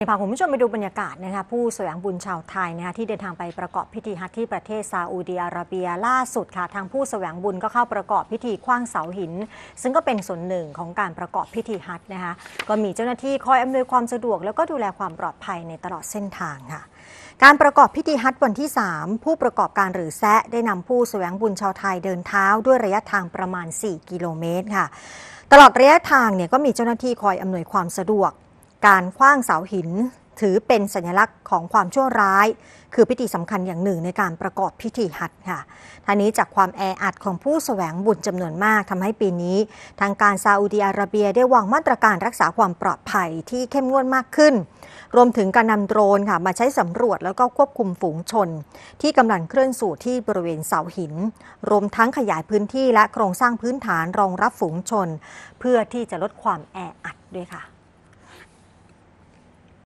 พาคุณผู้ชมไปดูบรรยากาศนะคะผู้สวยงบุญชาวไทยนะคะที่เดินทางไปประกอบพิธีฮัทที่ประเทศซาอุดีอาระเบียล่าสุดค่ะทางผู้สวยงบุญก็เข้าประกอบพิธีคว้างเสาหิน ซึ่งก็เป็นส่วนหนึ่งของการประกอบพิธีฮัทนะคะก็มีเจ้าหน้าที่คอยอำนวยความสะดวก แล้วก็ดูแลความปลอดภัยในตลอดเส้นทางค่ะการประกอบพิธีฮัทวันที่ 3 ผู้ประกอบการหรือแซะได้นำผู้แสวงบุญชาวไทยเดินเท้าด้วยระยะทางประมาณ 4 กิโลเมตรค่ะตลอดระยะทางเนี่ยก็มีเจ้าหน้าที่คอยอำนวยความสะดวกการคว้างเสาหินถือเป็นสัญลักษณ์ของความชั่วร้าย คือพิธีสำคัญอย่างหนึ่งในการประกอบพิธีหัดค่ะท่านี้จากความแออัดของผู้สแสวงบุญจำนวนมากทำให้ปีนี้ ทางการซาอุดีอาระเบียได้วางมาตรการรักษาความปลอดภัยที่เข้มงวดมากขึ้น รวมถึงการนำโดรนค่ะ มาใช้สำรวจแล้วก็ควบคุมฝูงชน ที่กำลังเคลื่อนสู่ที่บริเวณเสาหิน รวมทั้งขยายพื้นที่ และโครงสร้างพื้นฐานรองรับฝูงชน เพื่อที่จะลดความแออัดด้วยค่ะ